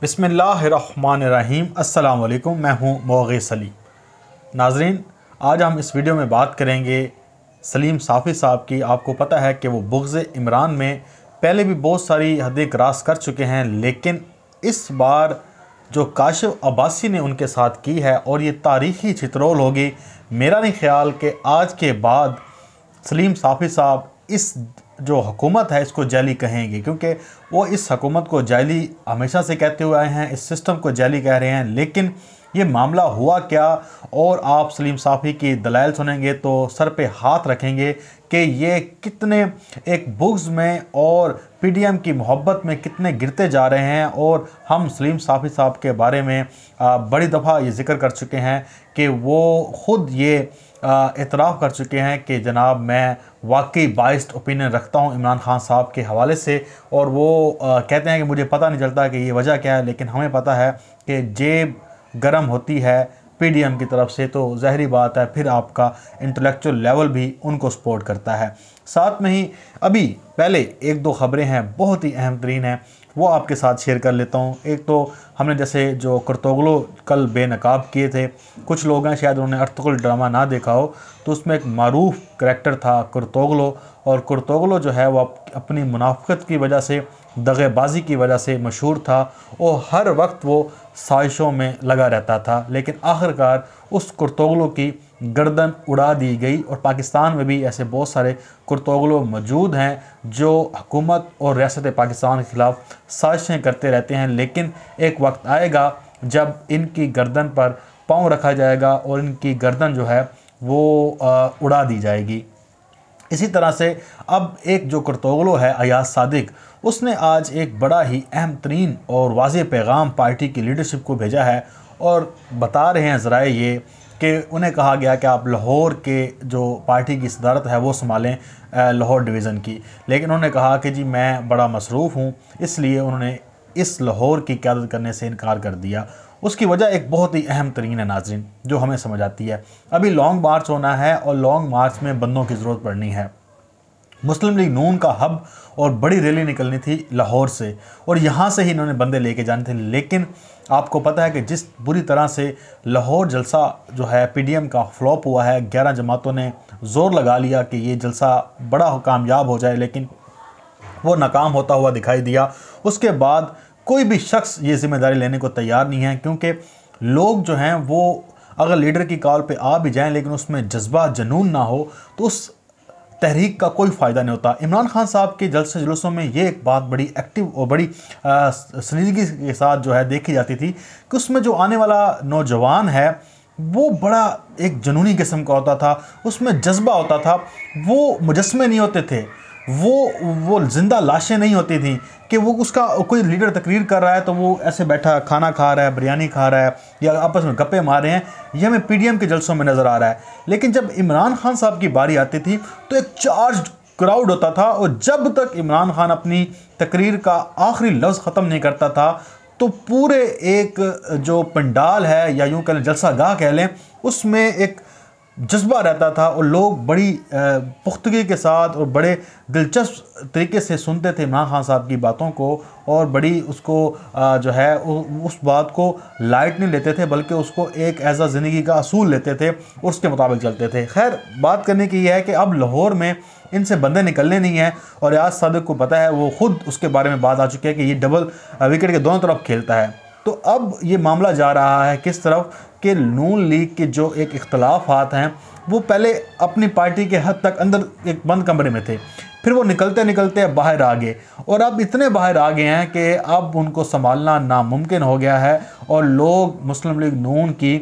बिसमीम् अल्लाम मैं हूँ मोगे सलीम नाजरीन आज हम इस वीडियो में बात करेंगे सलीम साफ़ी साहब की आपको पता है कि वो बुग़ इमरान में पहले भी बहुत सारी हदें क्रास कर चुके हैं लेकिन इस बार जो काशिफ अब्बासी ने उनके साथ की है और ये तारीखी चित्रोल होगी मेरा नहीं ख्याल कि आज के बाद सलीम साफ़ी साहब इस जो हुकूमत है इसको जाली कहेंगे क्योंकि वो इस हकूमत को जाली हमेशा से कहते हुए आए हैं इस सिस्टम को जाली कह रहे हैं लेकिन ये मामला हुआ क्या और आप सलीम साफ़ी की दलाइल सुनेंगे तो सर पे हाथ रखेंगे कि ये कितने एक बुग्स में और पीडीएम की मोहब्बत में कितने गिरते जा रहे हैं और हम सलीम साफ़ी साहब के बारे में बड़ी दफ़ा ये जिक्र कर चुके हैं कि वो ख़ुद ये इतराफ़ कर चुके हैं कि जनाब मैं वाकई बाइस्ड ओपिनियन रखता हूँ इमरान खान साहब के हवाले से और वो कहते हैं कि मुझे पता नहीं चलता कि ये वजह क्या है लेकिन हमें पता है कि जेब गर्म होती है पीडीएम की तरफ से तो जहरी बात है फिर आपका इंटेलेक्चुअल लेवल भी उनको सपोर्ट करता है साथ में ही अभी पहले एक दो खबरें हैं बहुत ही अहम तरीन हैं वो आपके साथ शेयर कर लेता हूँ एक तो हमने जैसे जो करतोगलो कल बेनकाब किए थे कुछ लोग हैं शायद उन्होंने अर्थकुल ड्रामा ना देखा हो तो उसमें एक मरूफ करेक्टर था करतोगलो और करतोगलो जो है वो अपनी मुनाफ़त की वजह से दगेबाजी की वजह से मशहूर था और हर वक्त वो साजिशों में लगा रहता था लेकिन आखिरकार उस कुर्तोगलों की गर्दन उड़ा दी गई और पाकिस्तान में भी ऐसे बहुत सारे कुर्तोगलों मौजूद हैं जो हकूमत और रियासत पाकिस्तान के ख़िलाफ़ साजिशें करते रहते हैं लेकिन एक वक्त आएगा जब इनकी गर्दन पर पाँव रखा जाएगा और इनकी गर्दन जो है वो आ, उड़ा दी जाएगी इसी तरह से अब एक जो करतोगलो है अयाज सादिक उसने आज एक बड़ा ही अहम तरीन और वाज पैगाम पार्टी की लीडरशिप को भेजा है और बता रहे हैं ज़रा ये कि उन्हें कहा गया कि आप लाहौर के जो पार्टी की सदारत है वो संभालें लाहौर डिवीज़न की लेकिन उन्होंने कहा कि जी मैं बड़ा मसरूफ़ हूँ इसलिए उन्होंने इस लाहौर की क्यादत करने से इनकार कर दिया उसकी वजह एक बहुत ही अहम तरीन है नाजरन जो हमें समझ आती है अभी लॉन्ग मार्च होना है और लॉन्ग मार्च में बंदों की ज़रूरत पड़नी है मुस्लिम लीग नून का हब और बड़ी रैली निकलनी थी लाहौर से और यहाँ से ही इन्होंने बंदे लेके जाने थे लेकिन आपको पता है कि जिस बुरी तरह से लाहौर जलसा जो है पीडीएम का फ्लॉप हुआ है ग्यारह जमातों ने ज़ोर लगा लिया कि ये जलसा बड़ा कामयाब हो जाए लेकिन वो नाकाम होता हुआ दिखाई दिया उसके बाद कोई भी शख्स ये जिम्मेदारी लेने को तैयार नहीं है क्योंकि लोग जो हैं वो अगर लीडर की कॉल पे आ भी जाएं लेकिन उसमें जज्बा जनून ना हो तो उस तहरीक का कोई फ़ायदा नहीं होता इमरान खान साहब के जलसे जुलूसों में ये एक बात बड़ी एक्टिव और बड़ी संजीदगी के साथ जो है देखी जाती थी कि उसमें जो आने वाला नौजवान है वो बड़ा एक जुनूनी किस्म का होता था उसमें जज्बा होता था वो मुजस्मे नहीं होते थे वो वो ज़िंदा लाशें नहीं होती थी कि वो उसका कोई लीडर तकरीर कर रहा है तो वो ऐसे बैठा खाना खा रहा है बिरयानी खा रहा है या आपस में गप्पे मार रहे हैं ये हमें पी के जलसों में नज़र आ रहा है लेकिन जब इमरान खान साहब की बारी आती थी तो एक चार्ज क्राउड होता था और जब तक इमरान खान अपनी तकरीर का आखिरी लफ्ज़ ख़त्म नहीं करता था तो पूरे एक जो पंडाल है या यूँ कह लें जलसा गाह कह लें उसमें एक जज्बा रहता था और लोग बड़ी पुख्तगी के साथ और बड़े दिलचस्प तरीके से सुनते थे इमरान खान साहब की बातों को और बड़ी उसको जो है उस बात को लाइट नहीं लेते थे बल्कि उसको एक ऐसा ज़िंदगी का असूल लेते थे और उसके मुताबिक चलते थे खैर बात करने की यह है कि अब लाहौर में इनसे बंदे निकलने नहीं हैं और रियाज सदक को पता है वो ख़ुद उसके बारे में बात आ चुकी है कि ये डबल विकेट के दोनों तरफ खेलता है तो अब ये मामला जा रहा है किस तरफ कि नून लीग के जो एक इख्तलाफात हैं वो पहले अपनी पार्टी के हद तक अंदर एक बंद कमरे में थे फिर वो निकलते निकलते बाहर आ गए और अब इतने बाहर आ गए हैं कि अब उनको संभालना नामुमकिन हो गया है और लोग मुस्लिम लीग नून की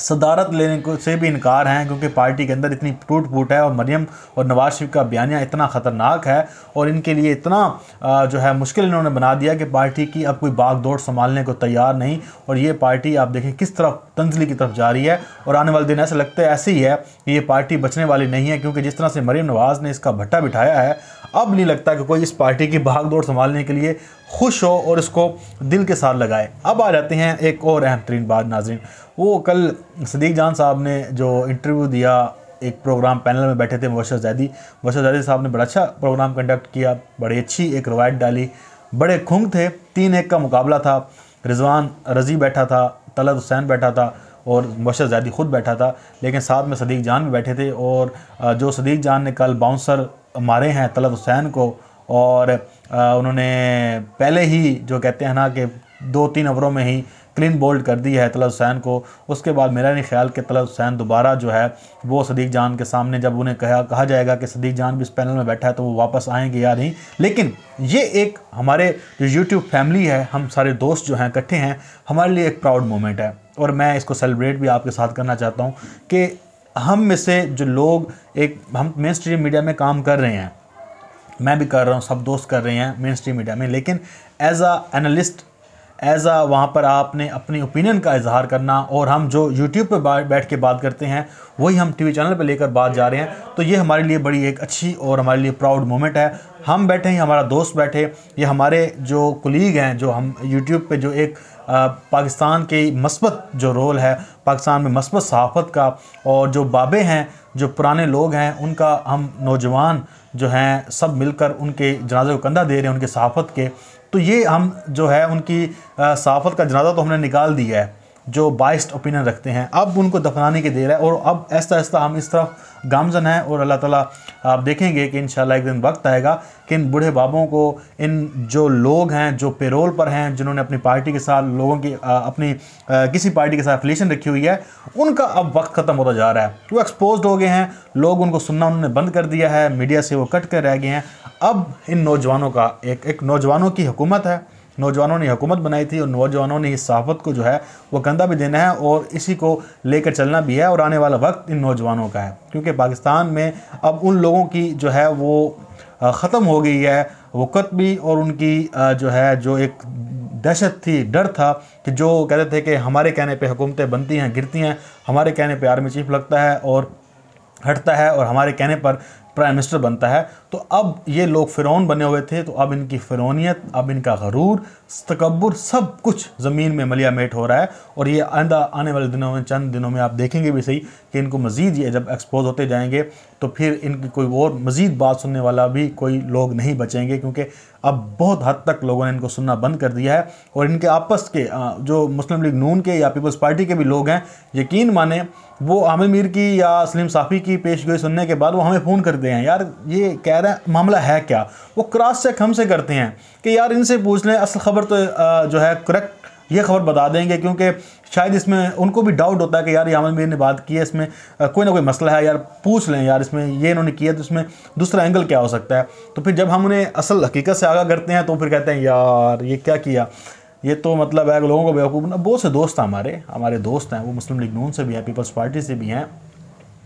सदारत लेने को से भी इनकार हैं क्योंकि पार्टी के अंदर इतनी टूट फूट है और मरियम और नवाज शरीफ का बयानिया इतना ख़तरनाक है और इनके लिए इतना जो है मुश्किल इन्होंने बना दिया कि पार्टी की अब कोई बाग दौड़ संभालने को तैयार नहीं और ये पार्टी आप देखें किस तरफ तंजली की तरफ जा रही है और आने वाले दिन ऐसा लगता है ऐसे ही है कि ये पार्टी बचने वाली नहीं है क्योंकि जिस तरह से मरीम नवाज़ ने इसका भट्टा बिठाया है अब नहीं लगता कि कोई इस पार्टी की भाग दौड़ संभालने के लिए खुश हो और इसको दिल के साथ लगाए अब आ जाते हैं एक और अहम तरीन बात नाजरीन वो कल सदीक जान साहब ने जो इंटरव्यू दिया एक प्रोग्राम पैनल में बैठे थे मुशर जैदी मुशर जैदी साहब ने बड़ा अच्छा प्रोग्राम कंडक्ट किया बड़ी अच्छी एक रवायत डाली बड़े खुंग थे तीन एक का मुकाबला था रिजवान रजी बैठा था तलत हुसैन बैठा था और मुशर ज़ैदी ख़ुद बैठा था लेकिन साथ में सदीक जान भी बैठे थे और जो सदीक जान ने कल बाउंसर मारे हैं तलत हुसैन को और उन्होंने पहले ही जो कहते हैं ना कि दो तीन ओवरों में ही क्लीन बोल्ड कर दी है तलत हुसैन को उसके बाद मेरा नहीं ख्याल कि तलत हुसैन दोबारा जो है वो सदीक जान के सामने जब उन्हें कहा कहा जाएगा कि सदीक जान भी इस पैनल में बैठा है तो वो वापस आएंगे या नहीं लेकिन ये एक हमारे जो यूट्यूब फैमिली है हम सारे दोस्त जो हैं इकट्ठे हैं हमारे लिए एक प्राउड मोमेंट है और मैं इसको सेलिब्रेट भी आपके साथ करना चाहता हूँ कि हम में से जो लोग एक हम मेन स्ट्रीम मीडिया में काम कर रहे हैं मैं भी कर रहा हूँ सब दोस्त कर रहे हैं मेन स्ट्रीम मीडिया में लेकिन as a analyst as a वहाँ पर आपने अपनी ओपिनियन का इजहार करना और हम जो यूट्यूब पर बैठ के बात करते हैं वही हम टीवी चैनल पर लेकर बात जा रहे हैं तो ये हमारे लिए बड़ी एक अच्छी और हमारे लिए प्राउड मोमेंट है हम बैठे हैं हमारा दोस्त बैठे ये हमारे जो कुलीग हैं जो हम यूट्यूब पर जो एक आ, पाकिस्तान के मस्बत जो रोल है पाकिस्तान में मस्बत सहाफ़त का और जो बाबे हैं जो पुराने लोग हैं उनका हम नौजवान जो हैं सब मिलकर उनके जनाजे को कंधा दे रहे हैं उनके सहाफ़त के तो ये हम जो है उनकी सहाफ़त का जनाजा तो हमने निकाल दिया है जो बाइस्ड ओपिनियन रखते हैं अब उनको दफनाने की देर है और अब ऐसा ऐसा हम इस तरफ गामजन हैं और अल्लाह ताला आप देखेंगे कि इन एक दिन वक्त आएगा कि इन बूढ़े बाबों को इन जो लोग हैं जो पेरोल पर हैं जिन्होंने अपनी पार्टी के साथ लोगों की अपनी किसी पार्टी के साथ एफिलेशन रखी हुई है उनका अब वक्त ख़त्म होता जा रहा है वो एक्सपोज हो गए हैं लोग उनको सुनना उन्होंने बंद कर दिया है मीडिया से वो कट कर रह गए हैं अब इन नौजवानों का एक एक नौजवानों की हुकूमत है नौजवानों ने हुकूमत बनाई थी और नौजवानों ने इस सहाफ़त को जो है वो कंधा भी देना है और इसी को लेकर चलना भी है और आने वाला वक्त इन नौजवानों का है क्योंकि पाकिस्तान में अब उन लोगों की जो है वो ख़त्म हो गई है वक़्त भी और उनकी जो है जो एक दहशत थी डर था कि जो कहते थे कि हमारे कहने पर हुकूमतें बनती हैं गिरती हैं हमारे कहने पर आर्मी चीफ लगता है और हटता है और हमारे कहने पर प्राइम मिनिस्टर बनता है तो अब ये लोग फ़िरौन बने हुए थे तो अब इनकी फ़िरौनीत अब इनका गरूर तकबर सब कुछ ज़मीन में मलिया मेट हो रहा है और ये आंदा आने वाले दिनों में चंद दिनों में आप देखेंगे भी सही कि इनको मज़ीद ये जब एक्सपोज होते जाएंगे तो फिर इनकी कोई और मज़ीद बात सुनने वाला भी कोई लोग नहीं बचेंगे क्योंकि अब बहुत हद तक लोगों ने इनको सुनना बंद कर दिया है और इनके आपस के जो मुस्लिम लीग नून के या पीपल्स पार्टी के भी लोग हैं यकीन माने वो आमिर मीर की या सलीम साफ़ी की पेश गोई सुनने के बाद वो हमें फ़ोन करते हैं यार ये कह रहे हैं मामला है क्या वो क्रॉस चेक हमसे करते हैं कि यार इनसे पूछ लें असल ख़बर तो जो है करेक्ट ये खबर बता देंगे क्योंकि शायद इसमें उनको भी डाउट होता है कि यार यामन मीर ने बात की है इसमें कोई ना कोई मसला है यार पूछ लें यार इसमें ये इन्होंने किया तो इसमें दूसरा एंगल क्या हो सकता है तो फिर जब हम उन्हें असल हकीकत से आगा करते हैं तो फिर कहते हैं यार ये क्या किया ये तो मतलब है लोगों को बेवकूफ़ ना बहुत से दोस्त हैं हमारे हमारे दोस्त हैं वो मुस्लिम लीग नून से भी हैं पीपल्स पार्टी से भी हैं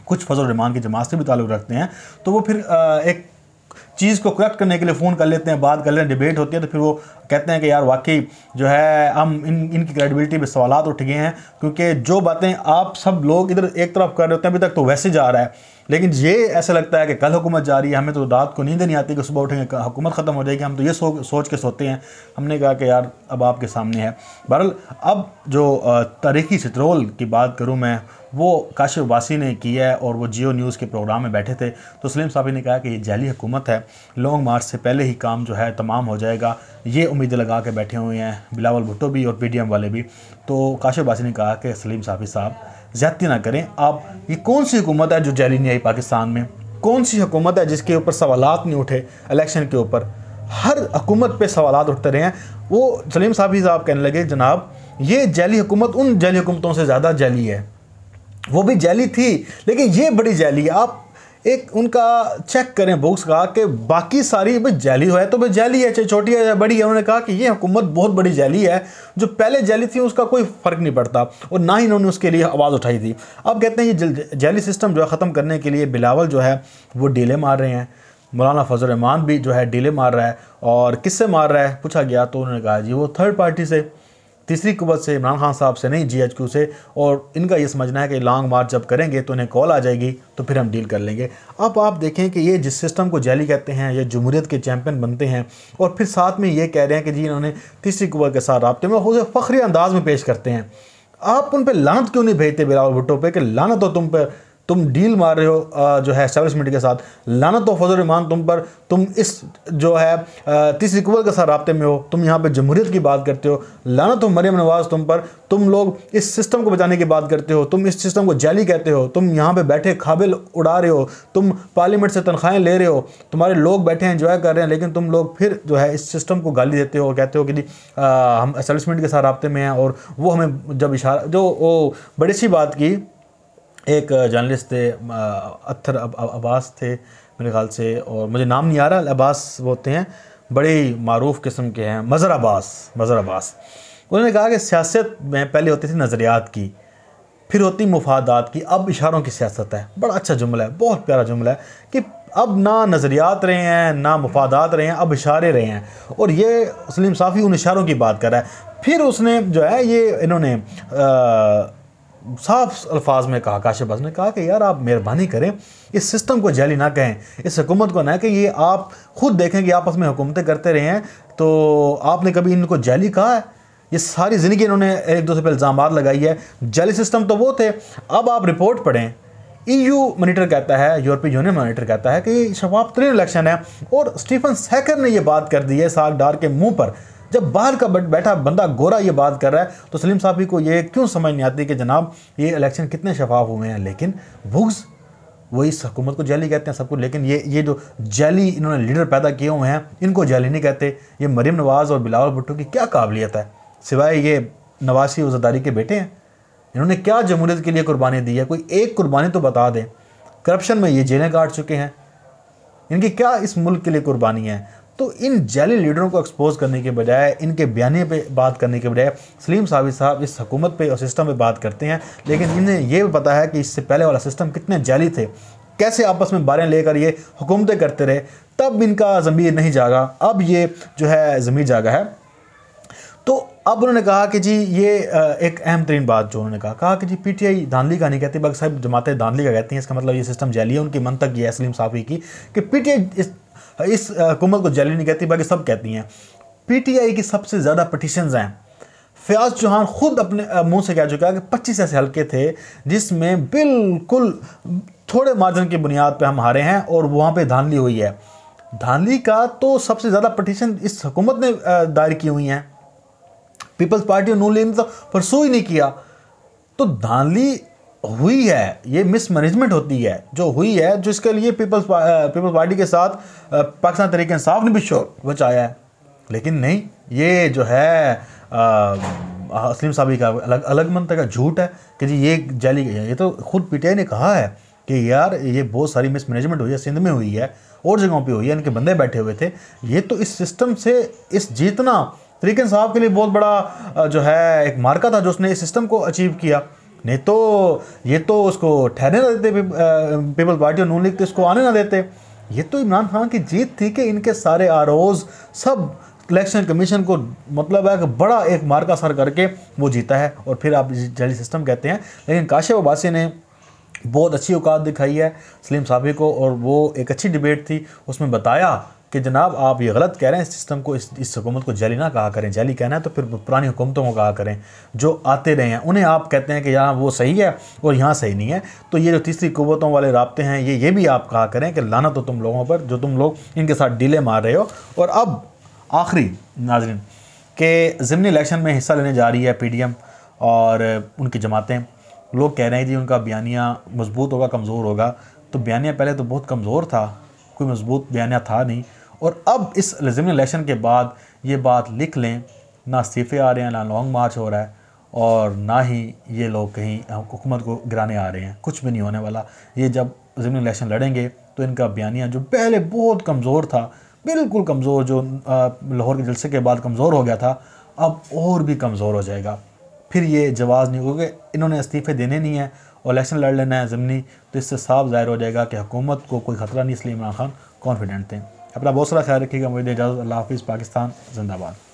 कुछ फजल रहमान की जमात से भी ताल्लुक़ रखते हैं तो वो फिर एक चीज़ को करेक्ट करने के लिए फ़ोन कर लेते हैं बात कर लेते हैं डिबेट होती है तो फिर वो कहते हैं कि यार वाकई जो है हम इन इनकी क्रेडिबिलिटी पे सवाल उठ गए हैं क्योंकि जो बातें आप सब लोग इधर एक तरफ कर रहे होते हैं अभी तक तो वैसे जा रहा है लेकिन ये ऐसा लगता है कि कल हुकूमत जा रही है हमें तो रात को नींद नहीं आती कि सुबह उठेंगे हुकूमत ख़त्म हो जाएगी हम तो ये सो, सोच के सोते हैं हमने कहा कि यार अब आपके सामने है बहरल अब जो तारीखी सितरोल की बात करूँ मैं वो काशिफ वासी ने किया है और वो जियो न्यूज़ के प्रोग्राम में बैठे थे तो सलीम साहब ने कहा कि ये जैली हुकूमत है लॉन्ग मार्च से पहले ही काम जो है तमाम हो जाएगा ये उम्मीदें लगा के बैठे हुए हैं बिलावल भुट्टो भी और पीडीएम वाले भी तो काशिफ बासी ने कहा कि सलीम साफी साहब ज्यादती ना करें आप ये कौन सी हुकूमत है जो जैली नहीं आई पाकिस्तान में कौन सी हुकूमत है जिसके ऊपर सवाल नहीं उठे इलेक्शन के ऊपर हर हुकूमत पर सवाल उठते रहे हैं वो सलीम साफी साहब कहने लगे जनाब ये जैली हुकूमत उन जैली हुकूमतों से ज़्यादा जैली है वो भी जैली थी लेकिन ये बड़ी जैली है आप एक उनका चेक करें बुक्स का कि बाकी सारी भाई जैली हुआ है तो भाई जैली है चाहे छोटी है या बड़ी है उन्होंने कहा कि ये हुकूमत बहुत बड़ी जैली है जो पहले जैली थी उसका कोई फ़र्क नहीं पड़ता और ना ही इन्होंने उसके लिए आवाज़ उठाई थी अब कहते हैं ये जैली सिस्टम जो है ख़त्म करने के लिए बिलावल जो है वो डीले मार रहे हैं मौलाना फजल रहमान भी जो है डीले मार रहा है और किससे मार रहा है पूछा गया तो उन्होंने कहा जी वो थर्ड पार्टी से तीसरी कुवत से इमरान खान साहब से नहीं जी से और इनका ये समझना है कि लॉन्ग मार्च जब करेंगे तो उन्हें कॉल आ जाएगी तो फिर हम डील कर लेंगे अब आप देखें कि ये जिस सिस्टम को जैली कहते हैं ये जमहूरीत के चैम्पियन बनते हैं और फिर साथ में ये कह रहे हैं कि जी इन्होंने तीसरी कुवत के साथ रबते में खुद फ़ख्री अंदाज में पेश करते हैं आप उन पर लानत क्यों नहीं भेजते बिलावल भुट्टो पर कि लानत हो तुम पर तुम डील मार रहे हो जो है स्टैब्लिशमेंट के साथ लानत तो फजल रमान तुम पर तुम इस जो है तीसरी कुबल के साथ रबते में हो तुम यहाँ पर जमहूरीत की बात करते हो लानत तो मरियम नवाज़ तुम पर तुम लोग इस सिस्टम को बचाने की बात करते हो तुम इस सिस्टम को जाली कहते हो तुम यहाँ पर बैठे खाबिल उड़ा रहे हो तुम पार्लियामेंट से तनख्वाहें ले रहे हो तुम्हारे लोग बैठे हैं कर रहे हैं लेकिन तुम लोग फिर जो है इस सिस्टम को गाली देते हो कहते हो कि जी हम स्टैब्लिशमेंट के साथ रबते में हैं और वो हमें जब इशारा जो वो बड़ी सी बात की एक जर्नलिस्ट थे अत्थर अब, अब, अब्बास थे मेरे ख्याल से और मुझे नाम नहीं आ रहा अब्बास वो होते हैं बड़े मरूफ़ किस्म के हैं मज़र अब्बास मज़र अब्बास उन्होंने कहा कि सियासत में पहले होती थी नज़रियात की फिर होती मुफादात की अब इशारों की सियासत है बड़ा अच्छा जुमला है बहुत प्यारा जुमला है कि अब ना नज़रियात रहे हैं ना मुफादात रहे हैं अब इशारे रहे हैं और ये सलीम साफ़ी उन इशारों की बात कर रहा है फिर उसने जो है ये इन्होंने आ, साफ अल्फाज में कहा काशिफ बस ने कहा कि यार आप मेहरबानी करें इस सिस्टम को जैली ना कहें इस हुकूमत को ना कहें ये आप खुद देखें कि आपस में हुकूमतें करते रहे हैं तो आपने कभी इनको जैली कहा है ये सारी ज़िंदगी इन्होंने एक दूसरे पर इल्ज़ाम लगाई है जैली सिस्टम तो वो थे अब आप रिपोर्ट पढ़ें ईयू e मॉनिटर कहता है यूरोपीय यूनियन मॉनिटर कहता है कि शफाफ तरीन इलेक्शन है और स्टीफन सैकर ने यह बात कर दी है साग डार के मुंह पर जब बाहर का बैठा बंदा गोरा ये बात कर रहा है तो सलीम साहब को ये क्यों समझ नहीं आती कि जनाब ये इलेक्शन कितने शफाफ हुए हैं लेकिन भुग्स वो इस हुकूमत को जैली कहते हैं सबको लेकिन ये ये जो जैली इन्होंने लीडर पैदा किए हुए हैं इनको जैली नहीं कहते ये मरीम नवाज़ और बिलावल भुट्टो की क्या काबिलियत है सिवाय ये नवासी वजदारी के बेटे हैं इन्होंने क्या जमूरीत के लिए कुर्बानी दी है कोई एक कुर्बानी तो बता दें करप्शन में ये जेलें काट चुके हैं इनकी क्या इस मुल्क के लिए कुर्बानी है तो इन जैली लीडरों को एक्सपोज करने के बजाय इनके बयाने पे बात करने के बजाय सलीम साहब साहब इस हकूमत पे और सिस्टम पे बात करते हैं लेकिन इन्हें यह भी पता है कि इससे पहले वाला सिस्टम कितने जैली थे कैसे आपस में बारें लेकर ये हुकूमतें करते रहे तब इनका ज़मीर नहीं जागा अब ये जो है ज़मीर जागा है तो अब उन्होंने कहा कि जी ये एक अहम तरीन बात जो उन्होंने कहा कहा कि जी पीटीआई धांधली का नहीं कहती बाकी साहब जमातें धांधली का कहती हैं इसका मतलब ये सिस्टम जैली है उनकी मन तक ये है सलीम साफी की कि पीटीआई इस इस हुकूमत को जैली नहीं कहती बाकी सब कहती हैं पीटीआई की सबसे ज़्यादा पटिशन हैं फयाज चौहान खुद अपने मुंह से कह चुका है कि पच्चीस ऐसे हल्के थे जिसमें बिल्कुल थोड़े मार्जिन की बुनियाद पर हम हारे हैं और वहाँ पर धांधली हुई है धांधली का तो सबसे ज़्यादा पटिशन इस हुकूमत ने दायर की हुई हैं पीपल्स पार्टी और नू लीग ने तो परसू ही नहीं किया तो धांधली हुई है ये मिसमैनेजमेंट होती है जो हुई है जो इसके लिए पीपल्स पीपल्स पार्टी के साथ पाकिस्तान तरीके इंसाफ ने भी शोर बचाया है लेकिन नहीं ये जो है असलीम साहबी का अलग अलग मन का झूठ है कि जी ये जाली ये तो खुद पीटीआई ने कहा है कि यार ये बहुत सारी मिसमैनेजमेंट हुई है सिंध में हुई है और जगहों पे हुई है इनके बंदे बैठे हुए थे ये तो इस सिस्टम से इस जीतना तरीके साहब के लिए बहुत बड़ा जो है एक मार्का था जो उसने इस सिस्टम को अचीव किया नहीं तो ये तो उसको ठहरने ना देते पीपल पार्टी और नून लीग तो इसको आने ना देते ये तो इमरान खान की जीत थी कि इनके सारे आरोज सब इलेक्शन कमीशन को मतलब है कि बड़ा एक मार्का सर करके वो जीता है और फिर आप जली सिस्टम कहते हैं लेकिन काशिफ अब्बासी ने बहुत अच्छी औकात दिखाई है सलीम साहबी को और वो एक अच्छी डिबेट थी उसमें बताया कि जनाब आप ये गलत कह रहे हैं इस सिस्टम को इस इस हुकूमत को जली ना कहा करें जली कहना है तो फिर पुरानी हुकूमतों को कहा करें जो आते रहे हैं उन्हें आप कहते हैं कि यहाँ वो सही है और यहाँ सही नहीं है तो ये जो तीसरी कुतों वाले रबते हैं ये ये भी आप कहा करें कि लाना तो तुम लोगों पर जो तुम लोग इनके साथ डीले मार रहे हो और अब आखिरी नाजरन के ज़मनी इलेक्शन में हिस्सा लेने जा रही है पी डी एम और उनकी जमातें लोग कह रहे हैं जी उनका बयानिया मजबूत होगा कमज़ोर होगा तो बयानिया पहले तो बहुत कमज़ोर था कोई मजबूत बयानिया था नहीं और अब इस ज़मीन इलेक्शन के बाद ये बात लिख लें ना इस्तीफ़े आ रहे हैं ना लॉन्ग मार्च हो रहा है और ना ही ये लोग कहीं हुकूमत को गिराने आ रहे हैं कुछ भी नहीं होने वाला ये जब जमीन इलेक्शन लड़ेंगे तो इनका बयानिया जो पहले बहुत कमज़ोर था बिल्कुल कमज़ोर जो लाहौर के जलसे के बाद कमज़ोर हो गया था अब और भी कमज़ोर हो जाएगा फिर ये जवाज़ नहीं क्योंकि इन्होंने इस्तीफ़े देने नहीं हैं और इलेक्शन लड़ लेना है ज़मनी तो इससे साफ जाहिर हो जाएगा कि हुकूमत को कोई ख़तरा नहीं इसलिए इमरान खान कॉन्फिडेंट थे अपना बहुत सारा ख्याल रखिएगा मुझे इजाज़त अल्लाह हाफिज़ पाकिस्तान जिंदाबाद